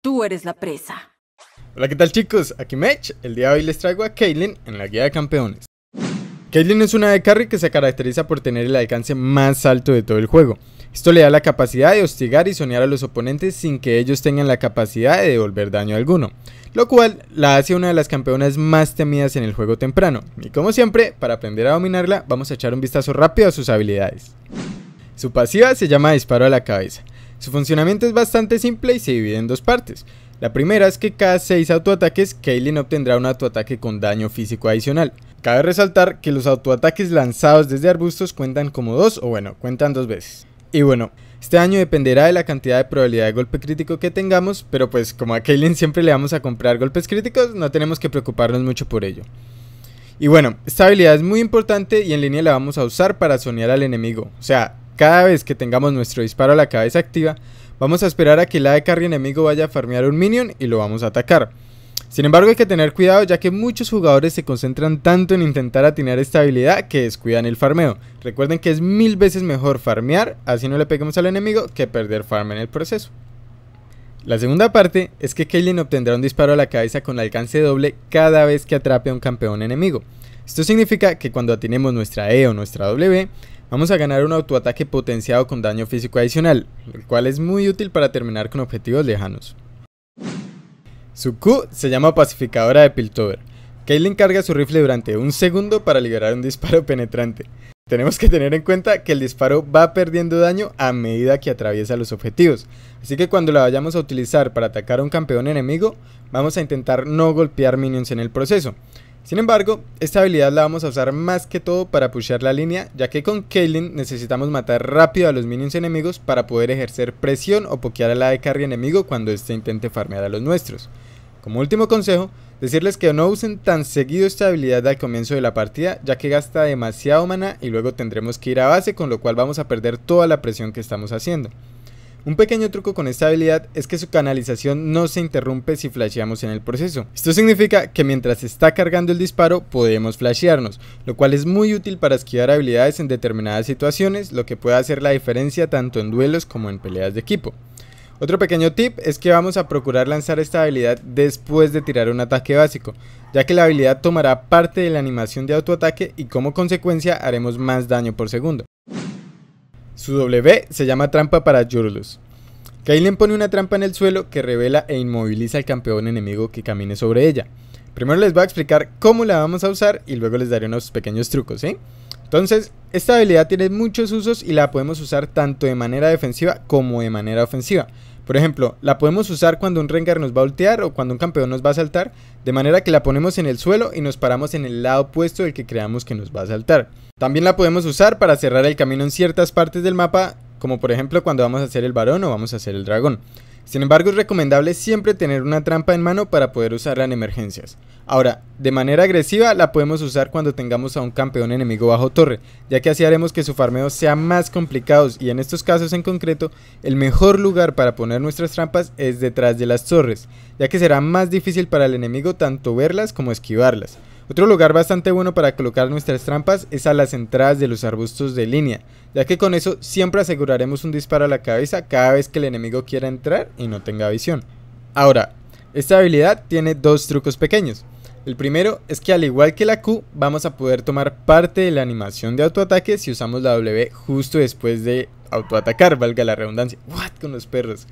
Tú eres la presa. Hola, ¿qué tal chicos? Aquí Mech. El día de hoy les traigo a Caitlyn en la guía de campeones. Caitlyn es una de carry que se caracteriza por tener el alcance más alto de todo el juego. Esto le da la capacidad de hostigar y soñar a los oponentes sin que ellos tengan la capacidad de devolver daño alguno, lo cual la hace una de las campeonas más temidas en el juego temprano. Y como siempre, para aprender a dominarla, vamos a echar un vistazo rápido a sus habilidades. Su pasiva se llama disparo a la cabeza. Su funcionamiento es bastante simple y se divide en dos partes. La primera es que cada 6 autoataques, Kaylin obtendrá un autoataque con daño físico adicional. Cabe resaltar que los autoataques lanzados desde arbustos cuentan como 2, o bueno, cuentan dos veces. Y bueno, este daño dependerá de la cantidad de probabilidad de golpe crítico que tengamos, pero pues como a Kaylin siempre le vamos a comprar golpes críticos, no tenemos que preocuparnos mucho por ello. Y bueno, esta habilidad es muy importante y en línea la vamos a usar para soñar al enemigo, o sea, cada vez que tengamos nuestro disparo a la cabeza activa, vamos a esperar a que la de carry enemigo vaya a farmear un minion y lo vamos a atacar. Sin embargo hay que tener cuidado ya que muchos jugadores se concentran tanto en intentar atinar esta habilidad que descuidan el farmeo. Recuerden que es mil veces mejor farmear, así no le peguemos al enemigo, que perder farm en el proceso. La segunda parte es que Kaylin obtendrá un disparo a la cabeza con alcance doble cada vez que atrape a un campeón enemigo. Esto significa que cuando atinemos nuestra E o nuestra W, vamos a ganar un autoataque potenciado con daño físico adicional, el cual es muy útil para terminar con objetivos lejanos. Su Q se llama Pacificadora de Piltover. Caitlyn encarga su rifle durante un segundo para liberar un disparo penetrante. Tenemos que tener en cuenta que el disparo va perdiendo daño a medida que atraviesa los objetivos, así que cuando la vayamos a utilizar para atacar a un campeón enemigo, vamos a intentar no golpear minions en el proceso. Sin embargo, esta habilidad la vamos a usar más que todo para pushear la línea, ya que con Kalin necesitamos matar rápido a los minions enemigos para poder ejercer presión o pokear a la de carry enemigo cuando éste intente farmear a los nuestros. Como último consejo, decirles que no usen tan seguido esta habilidad al comienzo de la partida, ya que gasta demasiado mana y luego tendremos que ir a base, con lo cual vamos a perder toda la presión que estamos haciendo. Un pequeño truco con esta habilidad es que su canalización no se interrumpe si flasheamos en el proceso. Esto significa que mientras está cargando el disparo podemos flashearnos, lo cual es muy útil para esquivar habilidades en determinadas situaciones, lo que puede hacer la diferencia tanto en duelos como en peleas de equipo. Otro pequeño tip es que vamos a procurar lanzar esta habilidad después de tirar un ataque básico, ya que la habilidad tomará parte de la animación de autoataque y como consecuencia haremos más daño por segundo. Su W se llama trampa para Jurlus. Kaylin pone una trampa en el suelo que revela e inmoviliza al campeón enemigo que camine sobre ella. Primero les voy a explicar cómo la vamos a usar y luego les daré unos pequeños trucos, ¿sí? Entonces, esta habilidad tiene muchos usos y la podemos usar tanto de manera defensiva como de manera ofensiva. Por ejemplo, la podemos usar cuando un Rengar nos va a ultear o cuando un campeón nos va a saltar, de manera que la ponemos en el suelo y nos paramos en el lado opuesto del que creamos que nos va a saltar. También la podemos usar para cerrar el camino en ciertas partes del mapa, como por ejemplo cuando vamos a hacer el varón o vamos a hacer el dragón. Sin embargo, es recomendable siempre tener una trampa en mano para poder usarla en emergencias. Ahora, de manera agresiva la podemos usar cuando tengamos a un campeón enemigo bajo torre, ya que así haremos que su farmeo sea más complicado y en estos casos en concreto, el mejor lugar para poner nuestras trampas es detrás de las torres, ya que será más difícil para el enemigo tanto verlas como esquivarlas. Otro lugar bastante bueno para colocar nuestras trampas es a las entradas de los arbustos de línea, ya que con eso siempre aseguraremos un disparo a la cabeza cada vez que el enemigo quiera entrar y no tenga visión. Ahora, esta habilidad tiene dos trucos pequeños. El primero es que al igual que la Q, vamos a poder tomar parte de la animación de autoataque si usamos la W justo después de autoatacar, valga la redundancia. What con los perros.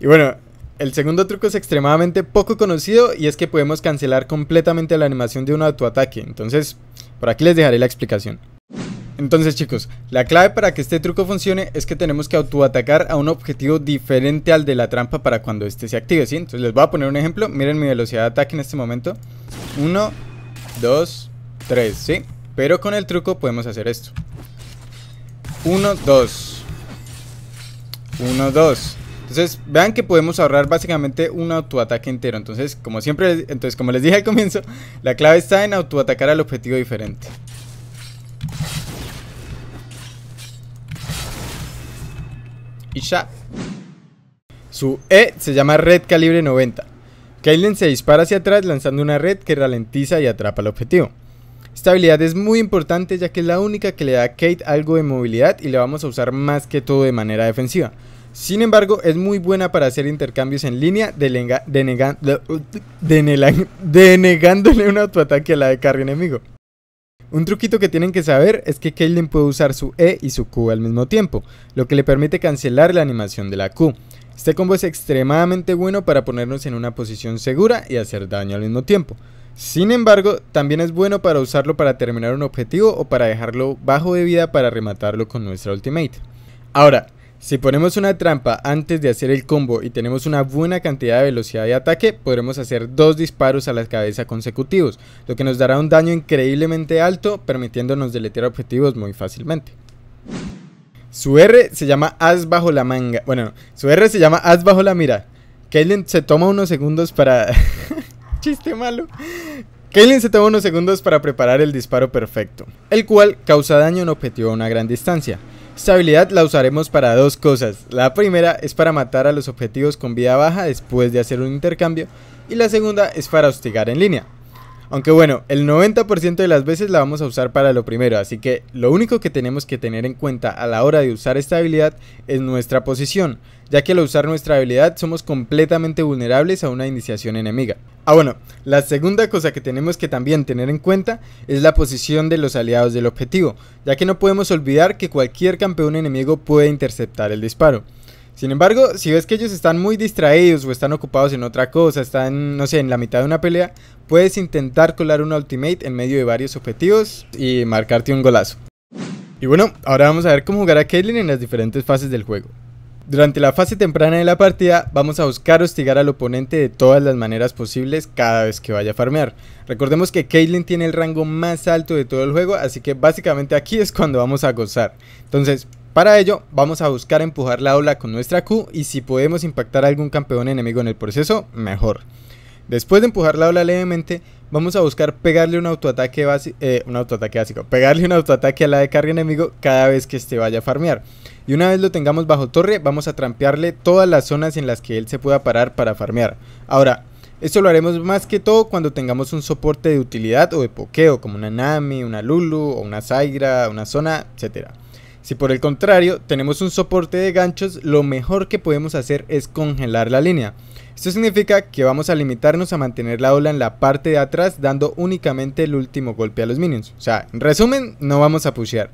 Y bueno, el segundo truco es extremadamente poco conocido y es que podemos cancelar completamente la animación de un autoataque. Entonces, por aquí les dejaré la explicación. Entonces chicos, la clave para que este truco funcione es que tenemos que autoatacar a un objetivo diferente al de la trampa para cuando este se active, ¿sí? Entonces les voy a poner un ejemplo, miren mi velocidad de ataque en este momento. 1, dos, tres ¿sí? Pero con el truco podemos hacer esto. Uno, 2. Uno, 2. Entonces, vean que podemos ahorrar básicamente un autoataque entero. Entonces, como siempre, entonces como les dije al comienzo, la clave está en autoatacar al objetivo diferente. y Su E se llama Red Calibre 90. Kaylen se dispara hacia atrás lanzando una red que ralentiza y atrapa el objetivo. Esta habilidad es muy importante ya que es la única que le da a Kate algo de movilidad y la vamos a usar más que todo de manera defensiva. Sin embargo, es muy buena para hacer intercambios en línea, denegándole un autoataque a la de carga enemigo. Un truquito que tienen que saber es que Caitlyn puede usar su E y su Q al mismo tiempo, lo que le permite cancelar la animación de la Q. Este combo es extremadamente bueno para ponernos en una posición segura y hacer daño al mismo tiempo. Sin embargo, también es bueno para usarlo para terminar un objetivo o para dejarlo bajo de vida para rematarlo con nuestra ultimate. Ahora, si ponemos una trampa antes de hacer el combo y tenemos una buena cantidad de velocidad de ataque, podremos hacer dos disparos a la cabeza consecutivos, lo que nos dará un daño increíblemente alto, permitiéndonos deletear objetivos muy fácilmente. Su R se llama as bajo la manga. Bueno, su R se llama as bajo la mira. Kaylin se toma unos segundos para... Chiste malo. Kaylin se toma unos segundos para preparar el disparo perfecto, el cual causa daño en objetivo a una gran distancia. Esta habilidad la usaremos para dos cosas. La primera es para matar a los objetivos con vida baja después de hacer un intercambio y la segunda es para hostigar en línea. Aunque bueno, el 90% de las veces la vamos a usar para lo primero, así que lo único que tenemos que tener en cuenta a la hora de usar esta habilidad es nuestra posición, ya que al usar nuestra habilidad somos completamente vulnerables a una iniciación enemiga. Ah bueno, la segunda cosa que tenemos que también tener en cuenta es la posición de los aliados del objetivo, ya que no podemos olvidar que cualquier campeón enemigo puede interceptar el disparo. Sin embargo, si ves que ellos están muy distraídos o están ocupados en otra cosa, están, no sé, en la mitad de una pelea, puedes intentar colar un ultimate en medio de varios objetivos y marcarte un golazo. Y bueno, ahora vamos a ver cómo jugar a Caitlyn en las diferentes fases del juego. Durante la fase temprana de la partida vamos a buscar hostigar al oponente de todas las maneras posibles cada vez que vaya a farmear. Recordemos que Caitlyn tiene el rango más alto de todo el juego, así que básicamente aquí es cuando vamos a gozar. Entonces, para ello, vamos a buscar empujar la ola con nuestra Q y si podemos impactar a algún campeón enemigo en el proceso, mejor. Después de empujar la ola levemente, vamos a buscar pegarle eh, un autoataque, básico, pegarle un autoataque a la de carga enemigo cada vez que este vaya a farmear. Y una vez lo tengamos bajo torre, vamos a trampearle todas las zonas en las que él se pueda parar para farmear. Ahora, esto lo haremos más que todo cuando tengamos un soporte de utilidad o de pokeo, como una Nami, una Lulu o una Zygra, una Zona, etcétera. Si por el contrario tenemos un soporte de ganchos, lo mejor que podemos hacer es congelar la línea. Esto significa que vamos a limitarnos a mantener la ola en la parte de atrás dando únicamente el último golpe a los minions. O sea, en resumen, no vamos a pushear.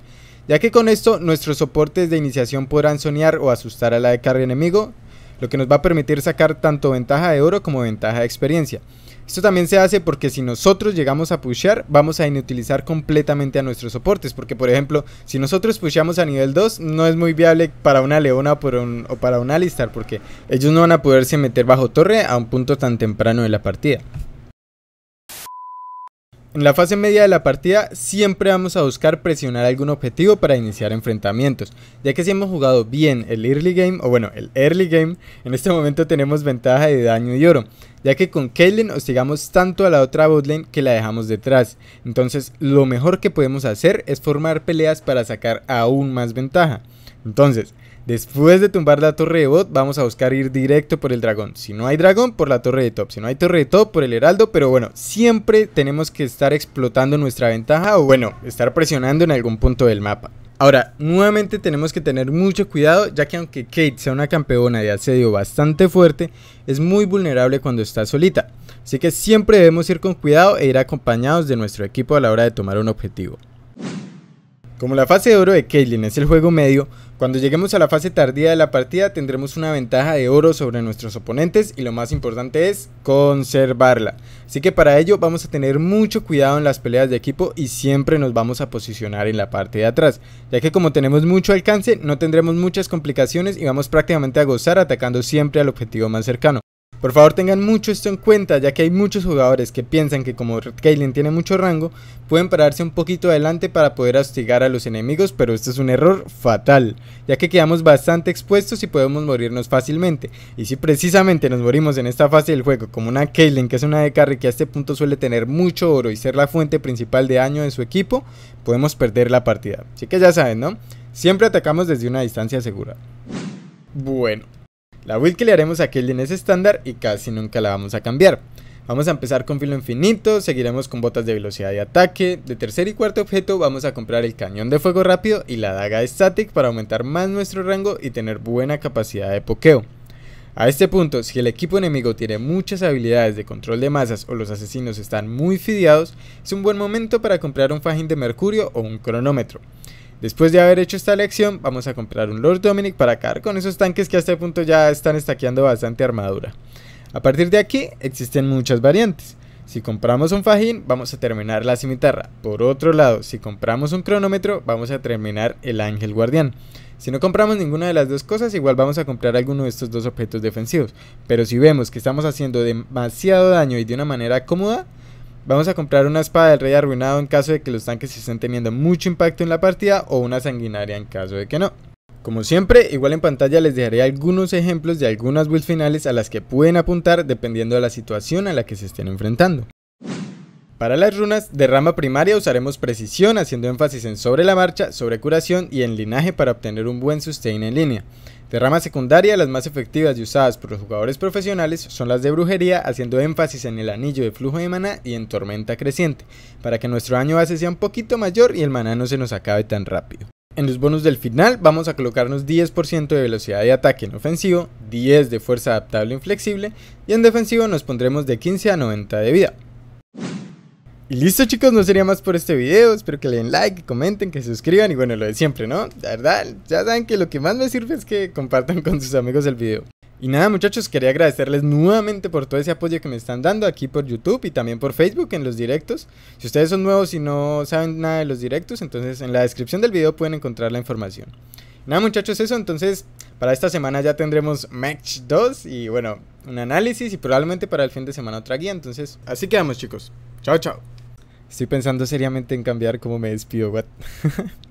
Ya que con esto nuestros soportes de iniciación podrán soñar o asustar a la de carga enemigo, lo que nos va a permitir sacar tanto ventaja de oro como ventaja de experiencia. Esto también se hace porque si nosotros llegamos a pushear, vamos a inutilizar completamente a nuestros soportes. Porque, por ejemplo, si nosotros pusheamos a nivel 2, no es muy viable para una leona o, para un, para alistar, porque ellos no van a poderse meter bajo torre a un punto tan temprano de la partida. En la fase media de la partida siempre vamos a buscar presionar algún objetivo para iniciar enfrentamientos, ya que si hemos jugado bien el early game, o bueno, el early game, en este momento tenemos ventaja de daño y oro, ya que con Caitlyn hostigamos tanto a la otra botlane que la dejamos detrás, entonces lo mejor que podemos hacer es formar peleas para sacar aún más ventaja. Entonces, Después de tumbar la torre de bot, vamos a buscar ir directo por el dragón. Si no hay dragón, por la torre de top. Si no hay torre de top, por el heraldo. Pero bueno, siempre tenemos que estar explotando nuestra ventaja o bueno, estar presionando en algún punto del mapa. Ahora, nuevamente tenemos que tener mucho cuidado, ya que aunque Kate sea una campeona de asedio bastante fuerte, es muy vulnerable cuando está solita. Así que siempre debemos ir con cuidado e ir acompañados de nuestro equipo a la hora de tomar un objetivo. Como la fase de oro de Caitlyn es el juego medio, cuando lleguemos a la fase tardía de la partida tendremos una ventaja de oro sobre nuestros oponentes y lo más importante es conservarla. Así que para ello vamos a tener mucho cuidado en las peleas de equipo y siempre nos vamos a posicionar en la parte de atrás, ya que como tenemos mucho alcance no tendremos muchas complicaciones y vamos prácticamente a gozar atacando siempre al objetivo más cercano. Por favor tengan mucho esto en cuenta ya que hay muchos jugadores que piensan que como Caitlyn tiene mucho rango, pueden pararse un poquito adelante para poder hostigar a los enemigos, pero esto es un error fatal, ya que quedamos bastante expuestos y podemos morirnos fácilmente. Y si precisamente nos morimos en esta fase del juego como una Caitlyn que es una de carry que a este punto suele tener mucho oro y ser la fuente principal de daño de su equipo, podemos perder la partida. Así que ya saben, ¿no? Siempre atacamos desde una distancia segura. Bueno, la build que le haremos a Kaylin es estándar y casi nunca la vamos a cambiar. Vamos a empezar con filo infinito, seguiremos con botas de velocidad de ataque. De tercer y cuarto objeto vamos a comprar el cañón de fuego rápido y la daga static para aumentar más nuestro rango y tener buena capacidad de pokeo. A este punto, si el equipo enemigo tiene muchas habilidades de control de masas o los asesinos están muy fideados, es un buen momento para comprar un fajín de mercurio o un cronómetro. Después de haber hecho esta elección, vamos a comprar un Lord Dominic para acabar con esos tanques que hasta este punto ya están estaqueando bastante armadura. A partir de aquí, existen muchas variantes. Si compramos un fajín, vamos a terminar la cimitarra. Por otro lado, si compramos un cronómetro, vamos a terminar el ángel guardián. Si no compramos ninguna de las dos cosas, igual vamos a comprar alguno de estos dos objetos defensivos. Pero si vemos que estamos haciendo demasiado daño y de una manera cómoda, Vamos a comprar una espada del rey arruinado en caso de que los tanques estén teniendo mucho impacto en la partida o una sanguinaria en caso de que no. Como siempre, igual en pantalla les dejaré algunos ejemplos de algunas builds finales a las que pueden apuntar dependiendo de la situación a la que se estén enfrentando. Para las runas de rama primaria usaremos precisión haciendo énfasis en sobre la marcha, sobre curación y en linaje para obtener un buen sustain en línea. De rama secundaria, las más efectivas y usadas por los jugadores profesionales son las de brujería, haciendo énfasis en el anillo de flujo de maná y en tormenta creciente, para que nuestro daño base sea un poquito mayor y el maná no se nos acabe tan rápido. En los bonus del final vamos a colocarnos 10% de velocidad de ataque en ofensivo, 10 de fuerza adaptable e inflexible y en defensivo nos pondremos de 15 a 90 de vida. Y listo chicos, no sería más por este video, espero que le den like, comenten, que se suscriban y bueno, lo de siempre, ¿no? La verdad, ya saben que lo que más me sirve es que compartan con sus amigos el video. Y nada muchachos, quería agradecerles nuevamente por todo ese apoyo que me están dando aquí por YouTube y también por Facebook en los directos. Si ustedes son nuevos y no saben nada de los directos, entonces en la descripción del video pueden encontrar la información. Nada muchachos, eso entonces para esta semana ya tendremos Match 2 y bueno, un análisis y probablemente para el fin de semana otra guía, entonces así quedamos chicos. Chao, chao. Estoy pensando seriamente en cambiar cómo me despido, what?